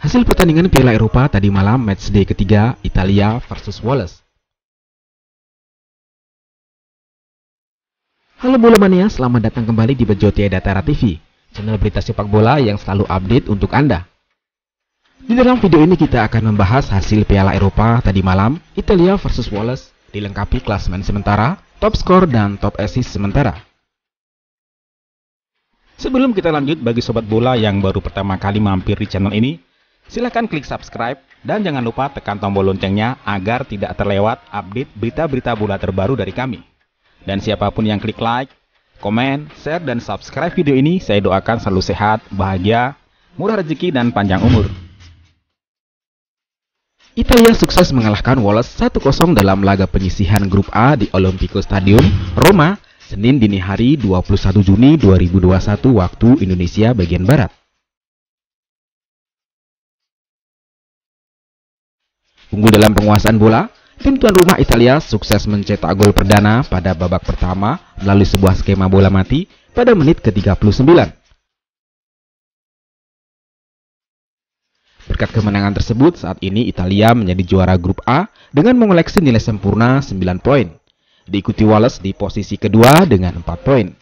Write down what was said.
Hasil pertandingan Piala Eropa tadi malam matchday ketiga Italia versus Wales. Halo bola mania, selamat datang kembali di Bejotia Datara TV, channel berita sepak bola yang selalu update untuk Anda. Di dalam video ini kita akan membahas hasil Piala Eropa tadi malam, Italia versus Wales, dilengkapi klasemen sementara, top skor dan top assist sementara. Sebelum kita lanjut, bagi sobat bola yang baru pertama kali mampir di channel ini, silahkan klik subscribe dan jangan lupa tekan tombol loncengnya agar tidak terlewat update berita-berita bola terbaru dari kami. Dan siapapun yang klik like, komen, share, dan subscribe video ini, saya doakan selalu sehat, bahagia, murah rezeki, dan panjang umur. Italia sukses mengalahkan Wales 1-0 dalam laga penyisihan grup A di Olimpico Stadium, Roma, Senin dini hari 21 Juni 2021 waktu Indonesia bagian Barat. Unggul dalam penguasaan bola, tim tuan rumah Italia sukses mencetak gol perdana pada babak pertama melalui sebuah skema bola mati pada menit ke-39. Berkat kemenangan tersebut, saat ini Italia menjadi juara grup A dengan mengoleksi nilai sempurna 9 poin. Diikuti Wallace di posisi kedua dengan 4 poin.